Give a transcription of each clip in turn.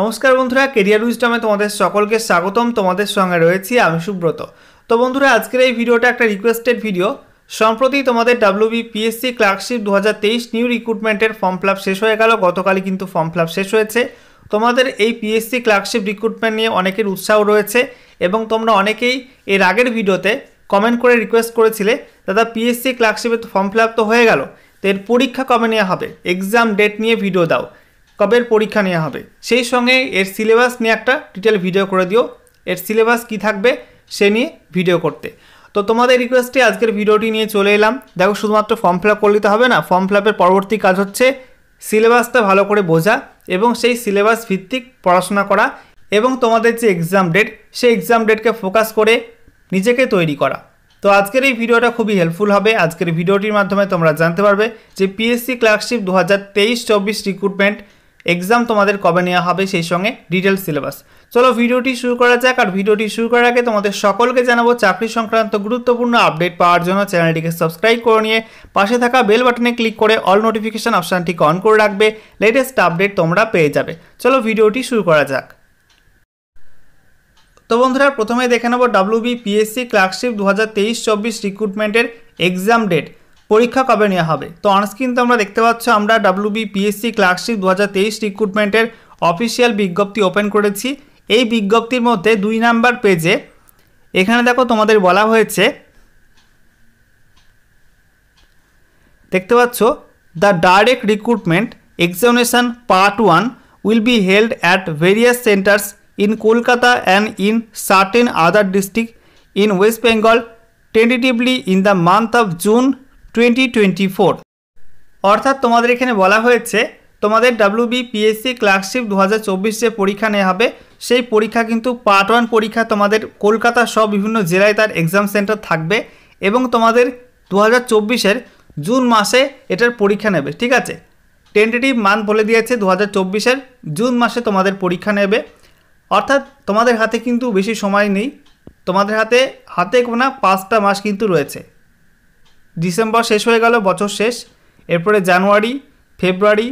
নমস্কার বন্ধুরা কেরিয়ার উইস্টমে তোমাদের সকলকে স্বাগতম তোমাদের সঙ্গে রয়েছি আমি সুব্রত তো বন্ধুরা আজকের এই ভিডিওটা একটা রিকোয়েস্টেড ভিডিও সম্প্রতি তোমাদের ডাব্লিউবি পিএসসি ক্লার্কশিপ দু হাজার তেইশ নিউ রিক্রুটমেন্টের ফর্ম ফিল শেষ হয়ে গেল গতকালই কিন্তু ফর্ম ফিল শেষ হয়েছে তোমাদের এই পিএসসি ক্লার্কশিপ রিক্রুটমেন্ট নিয়ে অনেকের উৎসাহ রয়েছে এবং তোমরা অনেকেই এর আগের ভিডিওতে কমেন্ট করে রিকোয়েস্ট করেছিলে দাদা পিএসসি ক্লার্কশিপে তো ফর্ম ফিল তো হয়ে গেল তো এর পরীক্ষা কবে নেওয়া হবে এক্সাম ডেট নিয়ে ভিডিও দাও কবের পরীক্ষা নেওয়া হবে সেই সঙ্গে এর সিলেবাস নিয়ে একটা ডিটেল ভিডিও করে দিও এর সিলেবাস কি থাকবে সে নিয়ে ভিডিও করতে তো তোমাদের রিকোয়েস্টে আজকের ভিডিওটি নিয়ে চলে এলাম দেখো শুধুমাত্র ফর্ম ফিল আপ করলে তো হবে না ফর্ম ফিল আপের পরবর্তী কাজ হচ্ছে সিলেবাসটা ভালো করে বোঝা এবং সেই সিলেবাস ভিত্তিক পড়াশোনা করা এবং তোমাদের যে এক্সাম ডেট সেই এক্সাম ডেটকে ফোকাস করে নিজেকে তৈরি করা তো আজকের এই ভিডিওটা খুবই হেল্পফুল হবে আজকের ভিডিওটির মাধ্যমে তোমরা জানতে পারবে যে পিএসসি ক্লার্কশিপ দু হাজার তেইশ চব্বিশ রিক্রুটমেন্ট এক্সাম তোমাদের কবে নেওয়া হবে সেই সঙ্গে ডিটেল সিলেবাস চলো ভিডিওটি শুরু করা যাক আর ভিডিওটি শুরু করার আগে তোমাদের সকলকে জানাবো চাকরি সংক্রান্ত গুরুত্বপূর্ণ আপডেট পাওয়ার জন্য চ্যানেলটিকে সাবস্ক্রাইব করে নিয়ে পাশে থাকা বেল বাটনে ক্লিক করে অল নোটিফিকেশান অপশানটিকে অন করে রাখবে লেটেস্ট আপডেট তোমরা পেয়ে যাবে চলো ভিডিওটি শুরু করা যাক তো বন্ধুরা প্রথমে দেখে নেব ডাব্লিউবি পিএসসি ক্লার্কশিপ দু হাজার তেইশ চব্বিশ রিক্রুটমেন্টের এক্সাম ডেট পরীক্ষা কবে নেওয়া হবে তো অনস্ক্রিন তো আমরা দেখতে পাচ্ছ আমরা ডাব্লিউ পিএসসি ক্লার্কশিপ দু হাজার তেইশ রিক্রুটমেন্টের অফিসিয়াল বিজ্ঞপ্তি ওপেন করেছি এই বিজ্ঞপ্তির মধ্যে দুই নাম্বার পেজে এখানে দেখো তোমাদের বলা হয়েছে দেখতে পাচ্ছ the direct recruitment examination part one will be held at various centres in Kolkata and in certain other district in West Bengal tentatively in the month of June twenty twenty four অর্থাৎ তোমাদের এখানে বলা হয়েছে তোমাদের ডাব্লিউ বিপিএসসি ক্লার্কশিপ দু হাজার যে পরীক্ষা নেওয়া হবে সেই পরীক্ষা কিন্তু পার্ট ওয়ান পরীক্ষা তোমাদের কলকাতা সব বিভিন্ন জেলায় তার এক্সাম সেন্টার থাকবে এবং তোমাদের দু হাজার জুন মাসে এটার পরীক্ষা নেবে ঠিক আছে টেন্টেটিভ মান বলে দিয়েছে দু হাজার জুন মাসে তোমাদের পরীক্ষা নেবে অর্থাৎ তোমাদের হাতে কিন্তু বেশি সময় নেই তোমাদের হাতে হাতে কোনো পাঁচটা মাস কিন্তু রয়েছে ডিসেম্বর শেষ হয়ে গেল বছর শেষ এরপরে জানুয়ারি ফেব্রুয়ারি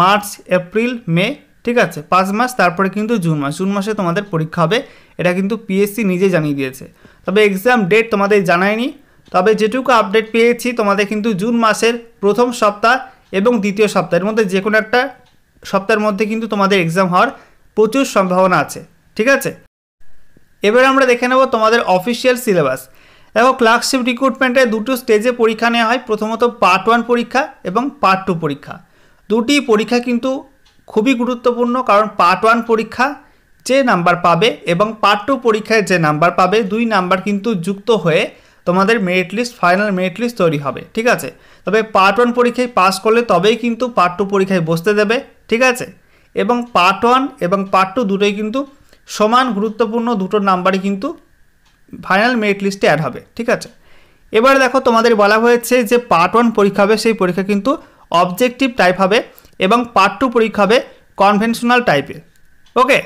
মার্চ এপ্রিল মে ঠিক আছে পাঁচ মাস তারপরে কিন্তু জুন মাস জুন মাসে তোমাদের পরীক্ষা হবে এটা কিন্তু পিএসসি নিজে জানিয়ে দিয়েছে তবে এক্সাম ডেট তোমাদের জানায়নি তবে যেটুকু আপডেট পেয়েছি তোমাদের কিন্তু জুন মাসের প্রথম সপ্তাহ এবং দ্বিতীয় সপ্তাহের মধ্যে যে কোনো একটা সপ্তাহের মধ্যে কিন্তু তোমাদের এক্সাম হওয়ার প্রচুর সম্ভাবনা আছে ঠিক আছে এবার আমরা দেখে নেব তোমাদের অফিসিয়াল সিলেবাস এবং ক্লার্কশিপ রিক্রুটমেন্টে দুটো স্টেজে পরীক্ষা নেওয়া হয় প্রথমত পার্ট ওয়ান পরীক্ষা এবং পার্ট টু পরীক্ষা দুটি পরীক্ষা কিন্তু খুবই গুরুত্বপূর্ণ কারণ পার্ট ওয়ান পরীক্ষা যে নাম্বার পাবে এবং পার্ট টু পরীক্ষায় যে নাম্বার পাবে দুই নাম্বার কিন্তু যুক্ত হয়ে তোমাদের merit list final merit list তৈরি হবে ঠিক আছে তবে পার্ট ওয়ান পরীক্ষায় পাস করলে তবেই কিন্তু পার্ট টু পরীক্ষায় বসতে দেবে ঠিক আছে এবং পার্ট ওয়ান এবং পার্ট টু দুটোই কিন্তু সমান গুরুত্বপূর্ণ দুটো নাম্বারই কিন্তু ফাইনাল মেরিট লিস্টে অ্যাড হবে ঠিক আছে এবার দেখো তোমাদের বলা হয়েছে যে পার্ট ওয়ান পরীক্ষা হবে সেই পরীক্ষা কিন্তু অবজেক্টিভ টাইপ হবে এবং পার্ট টু পরীক্ষা হবে কনভেনশনাল টাইপের ওকে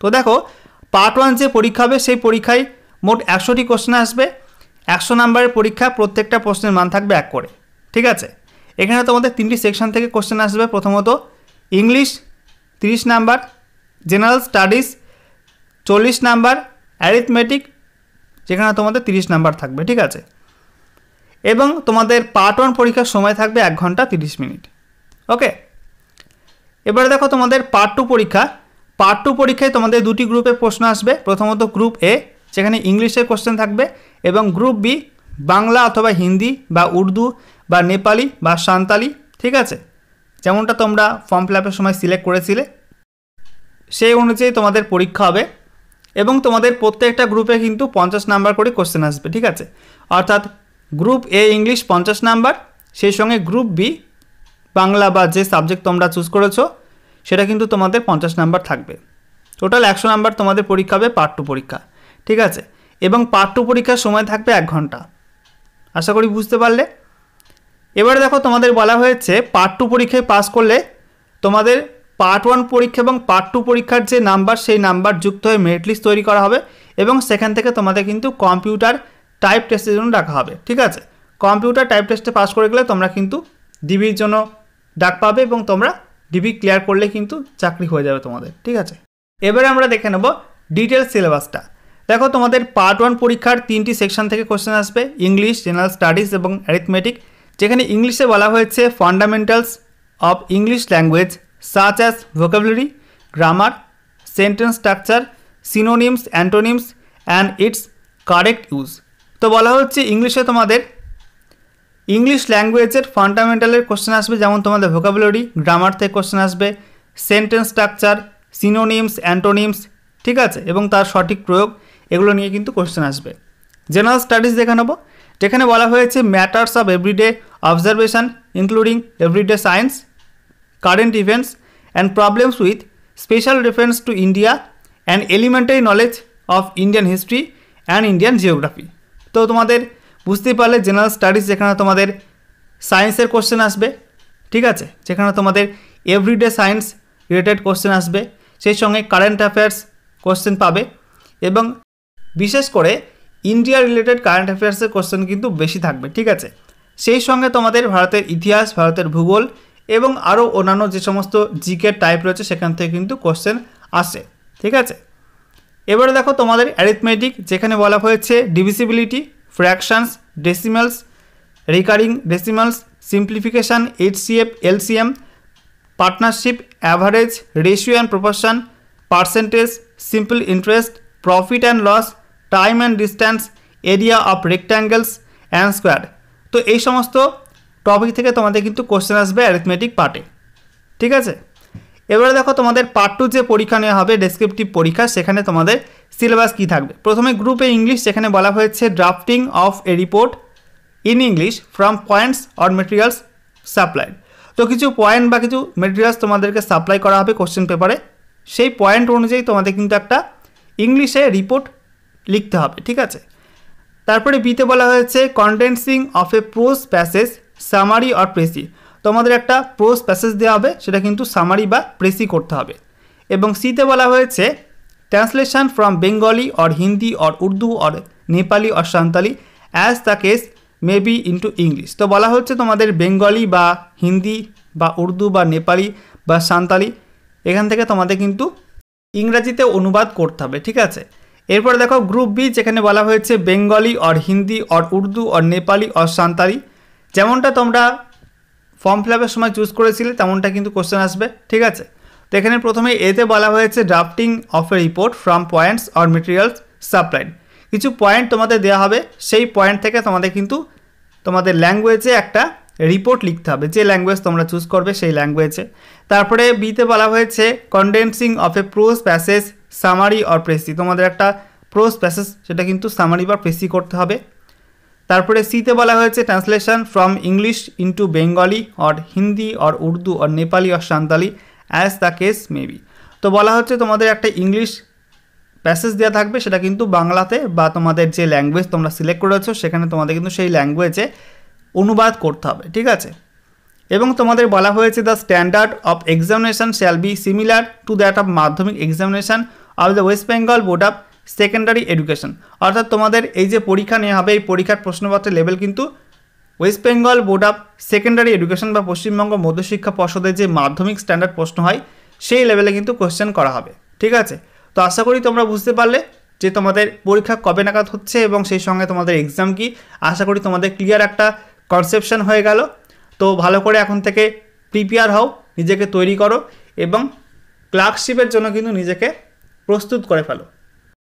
তো দেখো পার্ট ওয়ান যে পরীক্ষা হবে সেই পরীক্ষায় মোট একশোটি কোশ্চেন আসবে একশো নাম্বারের পরীক্ষা প্রত্যেকটা প্রশ্নের মান থাকবে এক করে ঠিক আছে এখানে তোমাদের তিনটি সেকশন থেকে কোশ্চেন আসবে প্রথমত ইংলিশ 30 নাম্বার জেনারেল স্টাডিজ চল্লিশ নাম্বার অ্যারিথমেটিক যেখানে তোমাদের তিরিশ নাম্বার থাকবে ঠিক আছে এবং তোমাদের পার্ট ওয়ান পরীক্ষার সময় থাকবে এক ঘন্টা তিরিশ মিনিট ওকে এবারে দেখো তোমাদের পার্ট টু পরীক্ষা পার্ট টু পরীক্ষায় তোমাদের দুটি গ্রুপে প্রশ্ন আসবে প্রথমত গ্রুপ এ যেখানে ইংলিশে কোশ্চেন থাকবে এবং গ্রুপ বি বাংলা অথবা হিন্দি বা উর্দু বা নেপালি বা সাঁওতালি ঠিক আছে যেমনটা তোমরা ফর্ম ফিল সময় সিলেক্ট করেছিলে সেই অনুযায়ী তোমাদের পরীক্ষা হবে এবং তোমাদের প্রত্যেকটা গ্রুপে কিন্তু পঞ্চাশ নাম্বার করে কোশ্চেন আসবে ঠিক আছে অর্থাৎ গ্রুপ এ ইংলিশ পঞ্চাশ নাম্বার সেই সঙ্গে গ্রুপ বি বাংলা বা যে সাবজেক্ট তোমরা চুজ করেছো সেটা কিন্তু তোমাদের পঞ্চাশ নাম্বার থাকবে টোটাল একশো নাম্বার তোমাদের পরীক্ষা হবে পার্ট টু পরীক্ষা ঠিক আছে এবং পার্ট টু পরীক্ষার সময় থাকবে এক ঘন্টা আশা করি বুঝতে পারলে এবারে দেখো তোমাদের বলা হয়েছে পার্ট টু পরীক্ষায় পাস করলে তোমাদের পার্ট ওয়ান পরীক্ষা এবং পার্ট টু পরীক্ষার যে নাম্বার সেই নাম্বার যুক্ত হয়ে মেরিট লিস্ট তৈরি করা হবে এবং সেখান থেকে তোমাদের কিন্তু কম্পিউটার টাইপ টেস্টের জন্য ডাকা হবে ঠিক আছে কম্পিউটার টাইপ টেস্টে পাস করে গেলে তোমরা কিন্তু ডিবির জন্য ডাক পাবে এবং তোমরা ডিবি ক্লিয়ার করলে কিন্তু চাকরি হয়ে যাবে তোমাদের ঠিক আছে এবারে আমরা দেখে নেব ডিটেল সিলেবাসটা দেখো তোমাদের পার্ট ওয়ান পরীক্ষার তিনটি সেকশন থেকে কোশ্চেন আসবে ইংলিশ জেনারেল স্টাডিজ এবং অ্যারিথমেটিক যেখানে ইংলিশে বলা হয়েছে fundamentals of English language such as vocabulary, grammar, sentence structure, synonyms, antonyms and its correct use. তো বলা হচ্ছে ইংলিশে তোমাদের ইংলিশ ল্যাঙ্গুয়েজের ফান্ডামেন্টালের কোশ্চেন আসবে যেমন তোমাদের ভোকাবুলারি গ্রামার থেকে কোশ্চেন আসবে সেন্টেন্স স্ট্রাকচার সিনোনিমস অ্যান্টোনিমস ঠিক আছে এবং তার সঠিক প্রয়োগ এগুলো নিয়ে কিন্তু কোশ্চেন আসবে জেনারেল স্টাডিজ দেখে নেবো যেখানে বলা হয়েছে matters of everyday observation including everyday science current events and problems with special reference to India and elementary knowledge of Indian history and Indian geography তো তোমাদের বুঝতেই পারলে জেনারেল স্টাডিজ যেখানে তোমাদের সায়েন্সের কোশ্চেন আসবে ঠিক আছে যেখানে তোমাদের এভরিডে সায়েন্স রিলেটেড কোশ্চেন আসবে সেই সঙ্গে কারেন্ট অ্যাফেয়ার্স কোশ্চেন পাবে এবং বিশেষ করে ইন্ডিয়া রিলেটেড কারেন্ট অ্যাফেয়ার্সের কোশ্চেন কিন্তু বেশি থাকবে ঠিক আছে সেই সঙ্গে তোমাদের ভারতের ইতিহাস ভারতের ভূগোল এবং আরও অন্যান্য যে সমস্ত জিকের টাইপ রয়েছে সেখান থেকে কিন্তু কোশ্চেন আসে ঠিক আছে এবারে দেখো তোমাদের অ্যারিথমেটিক যেখানে বলা হয়েছে divisibility fractions decimals recurring decimals simplification HCF LCM partnership average ratio and proportion percentage simple interest profit and loss time and distance area of rectangles and square তো এই সমস্ত টপিক থেকে তোমাদের কিন্তু কোশ্চেন আসবে অ্যারিথমেটিক পার্টে ঠিক আছে এবারে দেখো তোমাদের পার্ট টু যে পরীক্ষা নেওয়া হবে ডেসক্রিপটিভ পরীক্ষা সেখানে তোমাদের সিলেবাস কী থাকবে প্রথমে গ্রুপে ইংলিশ সেখানে বলা হয়েছে drafting of a report in English from points or materials supplied তো কিছু পয়েন্ট বা কিছু মেটেরিয়ালস তোমাদেরকে সাপ্লাই করা হবে কোশ্চেন পেপারে সেই পয়েন্ট অনুযায়ী তোমাদের কিন্তু একটা ইংলিশে রিপোর্ট লিখতে হবে ঠিক আছে তারপরে বিতে বলা হয়েছে condensing of a prose passage summary আর প্রেসি তোমাদের একটা প্রোজ প্যাসেজ দেওয়া হবে সেটা কিন্তু সামারি বা প্রেসি করতে হবে এবং সিতে বলা হয়েছে translation from Bengali or Hindi or Urdu or Nepali or Santali as the case may be into English তো বলা হচ্ছে তোমাদের বেঙ্গলি বা হিন্দি বা উর্দু বা নেপালি বা সান্তালি এখান থেকে তোমাদের কিন্তু ইংরাজিতে অনুবাদ করতে হবে ঠিক আছে এরপরে দেখো গ্রুপ বি যেখানে বলা হয়েছে Bengali or Hindi or Urdu or Nepali or Santali যেমনটা তোমরা ফর্ম ফিল আপের সময় চুজ করেছিলে তেমনটা কিন্তু কোশ্চেন আসবে ঠিক আছে তো এখানে প্রথমে এতে বলা হয়েছে drafting of a report from points or materials supplied কিছু পয়েন্ট তোমাদের দেওয়া হবে সেই পয়েন্ট থেকে তোমাদের কিন্তু তোমাদের ল্যাঙ্গুয়েজে একটা রিপোর্ট লিখতে হবে যে ল্যাঙ্গুয়েজ তোমরা চুজ করবে সেই ল্যাঙ্গুয়েজে তারপরে বিতে বলা হয়েছে condensing of a prose passage summary or precis তোমাদের একটা প্রোজ প্যাসেজ সেটা কিন্তু সামারি বা প্রেসি করতে হবে তারপরে সিতে বলা হয়েছে translation from English into Bengali or Hindi or Urdu or Nepali or Santali as the case may be তো বলা হচ্ছে তোমাদের একটা ইংলিশ প্যাসেজ দেওয়া থাকবে সেটা কিন্তু বাংলাতে বা তোমাদের যে ল্যাঙ্গুয়েজ তোমরা সিলেক্ট করেছো সেখানে তোমাদের কিন্তু সেই ল্যাঙ্গুয়েজে অনুবাদ করতে হবে ঠিক আছে এবং তোমাদের বলা হয়েছে the standard of examination shall be similar to that of Madhyamik examination of the West Bengal board of secondary education অর্থাৎ তোমাদের এই যে পরীক্ষা নেওয়া হবে এই পরীক্ষার প্রশ্নপত্রের লেভেল কিন্তু West Bengal board of secondary education বা পশ্চিমবঙ্গ মধ্যশিক্ষা পর্ষদের যে মাধ্যমিক স্ট্যান্ডার্ড প্রশ্ন হয় সেই লেভেলে কিন্তু কোশ্চেন করা হবে ঠিক আছে তো আশা করি তোমরা বুঝতে পারলে যে তোমাদের পরীক্ষা কবে নাগাদ হচ্ছে এবং সেই সঙ্গে তোমাদের এক্সাম কি আশা করি তোমাদের ক্লিয়ার একটা কনসেপশন হয়ে গেল তো ভালো করে এখন থেকে প্রিপেয়ার হও নিজেকে তৈরি করো এবং ক্লার্কশিপের জন্য কিন্তু নিজেকে প্রস্তুত করে ফেলো